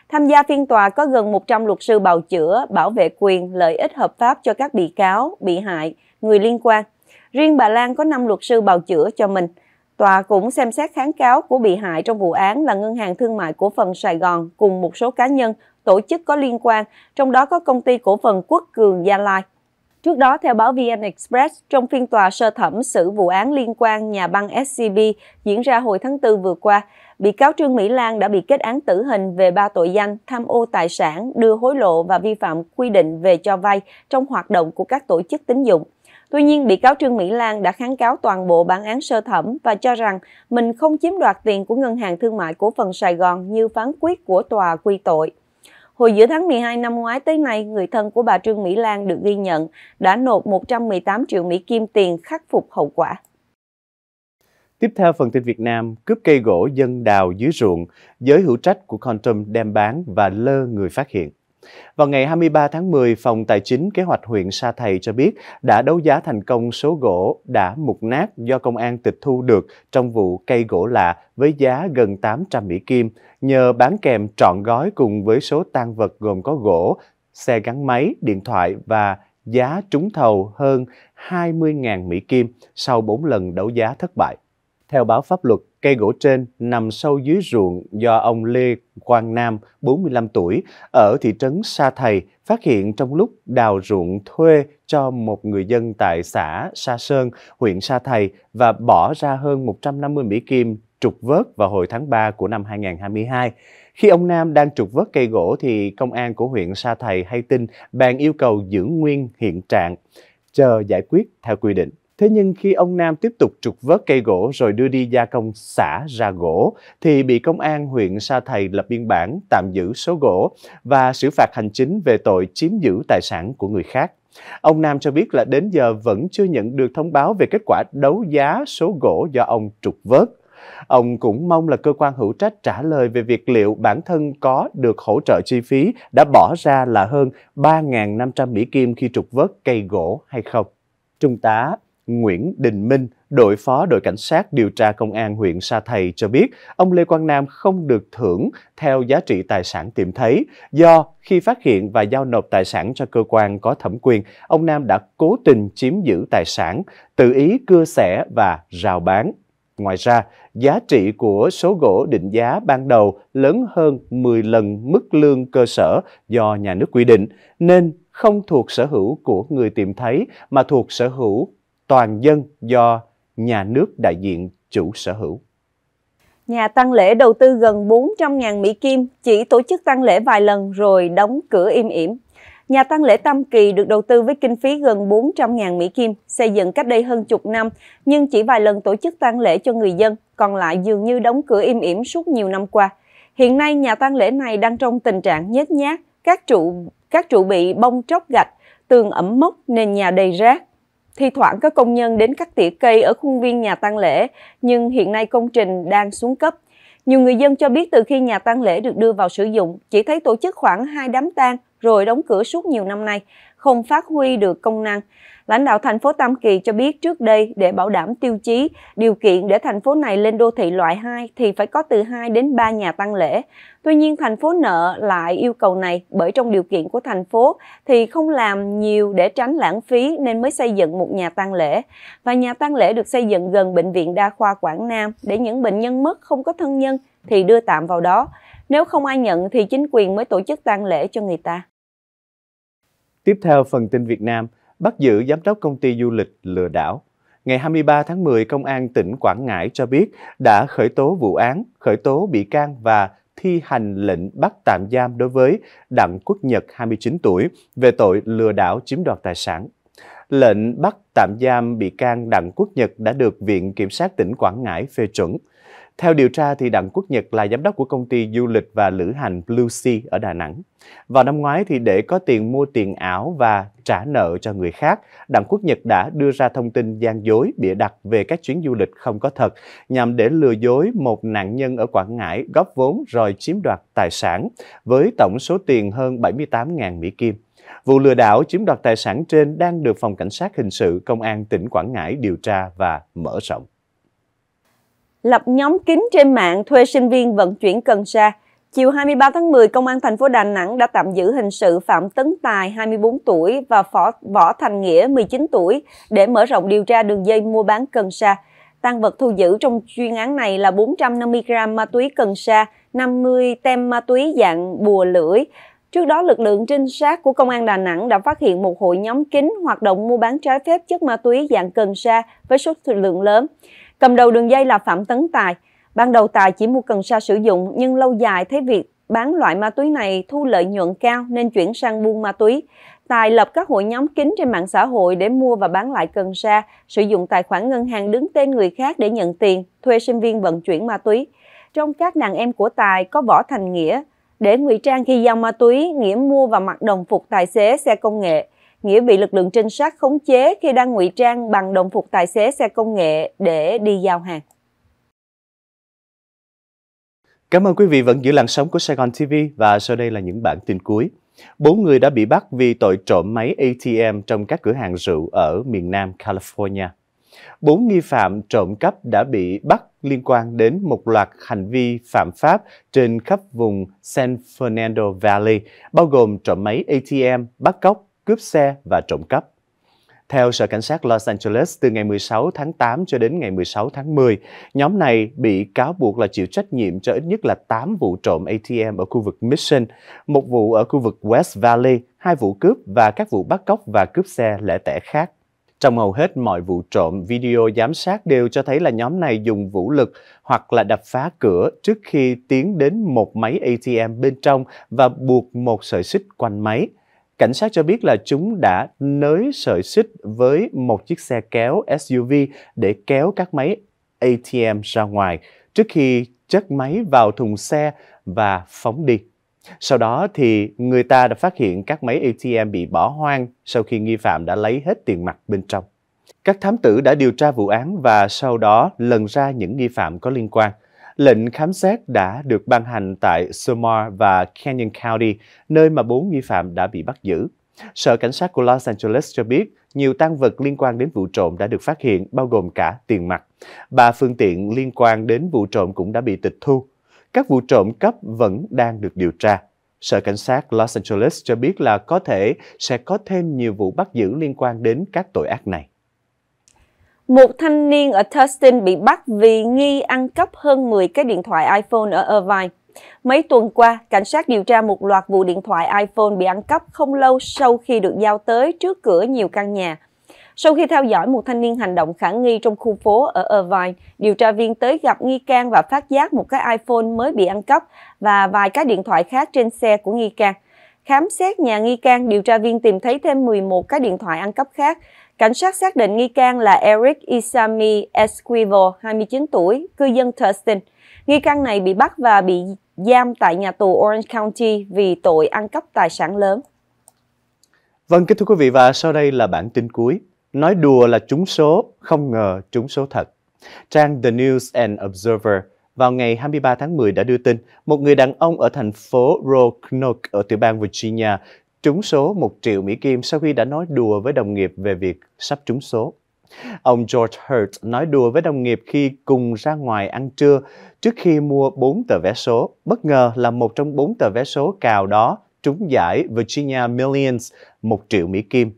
Tham gia phiên tòa có gần 100 luật sư bào chữa, bảo vệ quyền, lợi ích hợp pháp cho các bị cáo, bị hại, người liên quan. Riêng bà Lan có 5 luật sư bào chữa cho mình. Tòa cũng xem xét kháng cáo của bị hại trong vụ án là Ngân hàng Thương mại Cổ phần Sài Gòn cùng một số cá nhân tổ chức có liên quan, trong đó có công ty cổ phần Quốc Cường Gia Lai. Trước đó, theo báo VN Express, trong phiên tòa sơ thẩm xử vụ án liên quan nhà băng SCB diễn ra hồi tháng 4 vừa qua, bị cáo Trương Mỹ Lan đã bị kết án tử hình về ba tội danh tham ô tài sản, đưa hối lộ và vi phạm quy định về cho vay trong hoạt động của các tổ chức tín dụng. Tuy nhiên, bị cáo Trương Mỹ Lan đã kháng cáo toàn bộ bản án sơ thẩm và cho rằng mình không chiếm đoạt tiền của Ngân hàng Thương mại Cổ phần Sài Gòn như phán quyết của tòa quy tội. Hồi giữa tháng 12 năm ngoái tới nay, người thân của bà Trương Mỹ Lan được ghi nhận đã nộp 118 triệu Mỹ Kim tiền khắc phục hậu quả. Tiếp theo phần tin Việt Nam, cướp cây gỗ dân đào dưới ruộng, giới hữu trách của Quantum đem bán và lơ người phát hiện. Vào ngày 23 tháng 10, Phòng Tài chính Kế hoạch huyện Sa Thầy cho biết đã đấu giá thành công số gỗ đã mục nát do công an tịch thu được trong vụ cây gỗ lạ với giá gần 800 Mỹ Kim nhờ bán kèm trọn gói cùng với số tan vật gồm có gỗ, xe gắn máy, điện thoại và giá trúng thầu hơn 20.000 Mỹ Kim sau 4 lần đấu giá thất bại. Theo báo pháp luật, cây gỗ trên nằm sâu dưới ruộng do ông Lê Quang Nam, 45 tuổi, ở thị trấn Sa Thầy phát hiện trong lúc đào ruộng thuê cho một người dân tại xã Sa Sơn, huyện Sa Thầy và bỏ ra hơn 150 Mỹ Kim trục vớt vào hồi tháng 3 của năm 2022. Khi ông Nam đang trục vớt cây gỗ thì công an của huyện Sa Thầy hay tin bàn yêu cầu giữ nguyên hiện trạng, chờ giải quyết theo quy định. Thế nhưng khi ông Nam tiếp tục trục vớt cây gỗ rồi đưa đi gia công xả ra gỗ, thì bị công an huyện Sa Thầy lập biên bản tạm giữ số gỗ và xử phạt hành chính về tội chiếm giữ tài sản của người khác. Ông Nam cho biết là đến giờ vẫn chưa nhận được thông báo về kết quả đấu giá số gỗ do ông trục vớt. Ông cũng mong là cơ quan hữu trách trả lời về việc liệu bản thân có được hỗ trợ chi phí đã bỏ ra là hơn 3.500 Mỹ Kim khi trục vớt cây gỗ hay không. Trung tá Nguyễn Đình Minh, đội phó đội cảnh sát điều tra công an huyện Sa Thầy cho biết, ông Lê Quang Nam không được thưởng theo giá trị tài sản tìm thấy do khi phát hiện và giao nộp tài sản cho cơ quan có thẩm quyền, ông Nam đã cố tình chiếm giữ tài sản, tự ý cưa xẻ và rào bán. Ngoài ra, giá trị của số gỗ định giá ban đầu lớn hơn 10 lần mức lương cơ sở do nhà nước quy định, nên không thuộc sở hữu của người tìm thấy mà thuộc sở hữu toàn dân do nhà nước đại diện chủ sở hữu. Nhà tăng lễ đầu tư gần 400.000 Mỹ Kim, chỉ tổ chức tăng lễ vài lần rồi đóng cửa im ỉm. Nhà tăng lễ Tam Kỳ được đầu tư với kinh phí gần 400.000 Mỹ Kim, xây dựng cách đây hơn chục năm, nhưng chỉ vài lần tổ chức tang lễ cho người dân, còn lại dường như đóng cửa im ỉm suốt nhiều năm qua. Hiện nay, nhà tang lễ này đang trong tình trạng nhếch nhác, các trụ các trụ bị bong tróc gạch, tường ẩm mốc, nền nhà đầy rác. Thi thoảng có công nhân đến cắt tỉa cây ở khuôn viên nhà tang lễ, nhưng hiện nay công trình đang xuống cấp. Nhiều người dân cho biết từ khi nhà tang lễ được đưa vào sử dụng, chỉ thấy tổ chức khoảng hai đám tang rồi đóng cửa suốt nhiều năm nay, không phát huy được công năng. Lãnh đạo thành phố Tam Kỳ cho biết trước đây để bảo đảm tiêu chí, điều kiện để thành phố này lên đô thị loại 2 thì phải có từ 2 đến 3 nhà tăng lễ. Tuy nhiên thành phố nợ lại yêu cầu này bởi trong điều kiện của thành phố thì không làm nhiều để tránh lãng phí nên mới xây dựng một nhà tăng lễ. Và nhà tăng lễ được xây dựng gần bệnh viện đa khoa Quảng Nam để những bệnh nhân mất không có thân nhân thì đưa tạm vào đó. Nếu không ai nhận thì chính quyền mới tổ chức tang lễ cho người ta. Tiếp theo phần tin Việt Nam – bắt giữ giám đốc công ty du lịch lừa đảo. Ngày 23 tháng 10, Công an tỉnh Quảng Ngãi cho biết đã khởi tố vụ án, khởi tố bị can và thi hành lệnh bắt tạm giam đối với Đặng Quốc Nhật, 29 tuổi, về tội lừa đảo chiếm đoạt tài sản. Lệnh bắt tạm giam bị can Đặng Quốc Nhật đã được Viện Kiểm sát tỉnh Quảng Ngãi phê chuẩn. Theo điều tra, thì Đặng Quốc Nhật là giám đốc của công ty du lịch và lữ hành Blue Sea ở Đà Nẵng. Vào năm ngoái, thì để có tiền mua tiền ảo và trả nợ cho người khác, Đặng Quốc Nhật đã đưa ra thông tin gian dối, bịa đặt về các chuyến du lịch không có thật, nhằm để lừa dối một nạn nhân ở Quảng Ngãi góp vốn rồi chiếm đoạt tài sản, với tổng số tiền hơn 78.000 Mỹ Kim. Vụ lừa đảo chiếm đoạt tài sản trên đang được Phòng Cảnh sát Hình sự Công an tỉnh Quảng Ngãi điều tra và mở rộng lập nhóm kín trên mạng thuê sinh viên vận chuyển cần sa. Chiều 23 tháng 10, Công an thành phố Đà Nẵng đã tạm giữ hình sự Phạm Tấn Tài, 24 tuổi và Phó Võ Thành Nghĩa, 19 tuổi để mở rộng điều tra đường dây mua bán cần sa. Tăng vật thu giữ trong chuyên án này là 450 gram ma túy cần sa, 50 tem ma túy dạng bùa lưỡi. Trước đó, lực lượng trinh sát của Công an Đà Nẵng đã phát hiện một hội nhóm kín hoạt động mua bán trái phép chất ma túy dạng cần sa với số lượng lớn. Cầm đầu đường dây là Phạm Tấn Tài. Ban đầu Tài chỉ mua cần sa sử dụng nhưng lâu dài thấy việc bán loại ma túy này thu lợi nhuận cao nên chuyển sang buôn ma túy. Tài lập các hội nhóm kín trên mạng xã hội để mua và bán lại cần sa, sử dụng tài khoản ngân hàng đứng tên người khác để nhận tiền, thuê sinh viên vận chuyển ma túy. Trong các nàng em của Tài có Võ Thành Nghĩa. Để ngụy trang khi giao ma túy, Nghĩa mua và mặc đồng phục tài xế xe công nghệ. Nghĩa bị lực lượng trinh sát khống chế khi đang ngụy trang bằng đồng phục tài xế xe công nghệ để đi giao hàng. Cảm ơn quý vị vẫn giữ làn sóng của Sài Gòn TV và sau đây là những bản tin cuối. Bốn người đã bị bắt vì tội trộm máy ATM trong các cửa hàng rượu ở miền Nam California. Bốn nghi phạm trộm cắp đã bị bắt liên quan đến một loạt hành vi phạm pháp trên khắp vùng San Fernando Valley, bao gồm trộm máy ATM, bắt cóc, cướp xe và trộm cắp. Theo Sở Cảnh sát Los Angeles, từ ngày 16 tháng 8 cho đến ngày 16 tháng 10, nhóm này bị cáo buộc là chịu trách nhiệm cho ít nhất là 8 vụ trộm ATM ở khu vực Mission, một vụ ở khu vực West Valley, hai vụ cướp và các vụ bắt cóc và cướp xe lẻ tẻ khác. Trong hầu hết mọi vụ trộm, video giám sát đều cho thấy là nhóm này dùng vũ lực hoặc là đập phá cửa trước khi tiến đến một máy ATM bên trong và buộc một sợi xích quanh máy – Cảnh sát cho biết là chúng đã nới sợi xích với một chiếc xe kéo SUV để kéo các máy ATM ra ngoài trước khi chất máy vào thùng xe và phóng đi. Sau đó thì người ta đã phát hiện các máy ATM bị bỏ hoang sau khi nghi phạm đã lấy hết tiền mặt bên trong. Các thám tử đã điều tra vụ án và sau đó lần ra những nghi phạm có liên quan. Lệnh khám xét đã được ban hành tại Sumar và Canyon County, nơi mà bốn nghi phạm đã bị bắt giữ. Sở Cảnh sát của Los Angeles cho biết nhiều tăng vật liên quan đến vụ trộm đã được phát hiện, bao gồm cả tiền mặt. Ba phương tiện liên quan đến vụ trộm cũng đã bị tịch thu. Các vụ trộm cấp vẫn đang được điều tra. Sở Cảnh sát Los Angeles cho biết là có thể sẽ có thêm nhiều vụ bắt giữ liên quan đến các tội ác này. Một thanh niên ở Tustin bị bắt vì nghi ăn cắp hơn 10 cái điện thoại iPhone ở Irvine. Mấy tuần qua, cảnh sát điều tra một loạt vụ điện thoại iPhone bị ăn cắp không lâu sau khi được giao tới trước cửa nhiều căn nhà. Sau khi theo dõi một thanh niên hành động khả nghi trong khu phố ở Irvine, điều tra viên tới gặp nghi can và phát giác một cái iPhone mới bị ăn cắp và vài cái điện thoại khác trên xe của nghi can. Khám xét nhà nghi can, điều tra viên tìm thấy thêm 11 cái điện thoại ăn cắp khác Cảnh sát xác định nghi can là Eric Isami Esquivel, 29 tuổi, cư dân Thurston. Nghi can này bị bắt và bị giam tại nhà tù Orange County vì tội ăn cắp tài sản lớn. Vâng, kính thưa quý vị và sau đây là bản tin cuối. Nói đùa là trúng số, không ngờ trúng số thật. Trang The News and Observer vào ngày 23 tháng 10 đã đưa tin một người đàn ông ở thành phố Roanoke ở tiểu bang Virginia trúng số 1 triệu Mỹ Kim sau khi đã nói đùa với đồng nghiệp về việc sắp trúng số. Ông George Hurt nói đùa với đồng nghiệp khi cùng ra ngoài ăn trưa trước khi mua 4 tờ vé số. Bất ngờ là một trong 4 tờ vé số cào đó trúng giải Virginia Millions 1 triệu Mỹ Kim.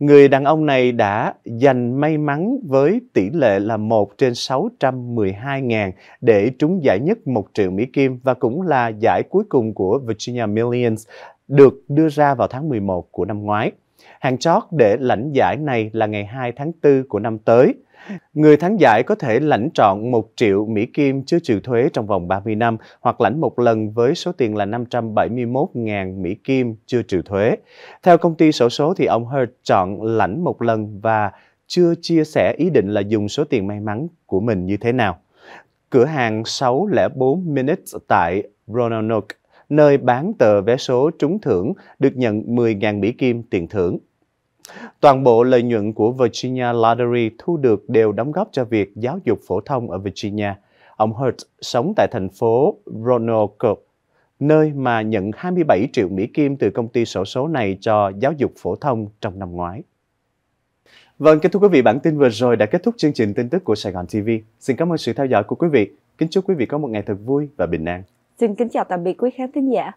Người đàn ông này đã giành may mắn với tỷ lệ là 1 trên 612 ngàn để trúng giải nhất 1 triệu Mỹ Kim và cũng là giải cuối cùng của Virginia Millions được đưa ra vào tháng 11 của năm ngoái. Hạn chót để lãnh giải này là ngày 2 tháng 4 của năm tới. Người thắng giải có thể lãnh trọn 1 triệu Mỹ Kim chưa trừ thuế trong vòng 30 năm hoặc lãnh một lần với số tiền là 571.000 Mỹ Kim chưa trừ thuế. Theo công ty sổ số thì ông Hurt chọn lãnh một lần và chưa chia sẻ ý định là dùng số tiền may mắn của mình như thế nào. Cửa hàng 604 Minutes tại Roanoke, nơi bán tờ vé số trúng thưởng được nhận 10.000 Mỹ Kim tiền thưởng. Toàn bộ lợi nhuận của Virginia Lottery thu được đều đóng góp cho việc giáo dục phổ thông ở Virginia. Ông Hertz sống tại thành phố Roanoke, nơi mà nhận 27 triệu Mỹ Kim từ công ty sổ số này cho giáo dục phổ thông trong năm ngoái. Vâng, kính thưa quý vị, bản tin vừa rồi đã kết thúc chương trình tin tức của Sài Gòn TV. Xin cảm ơn sự theo dõi của quý vị. Kính chúc quý vị có một ngày thật vui và bình an. Xin kính chào tạm biệt quý khán thính giả.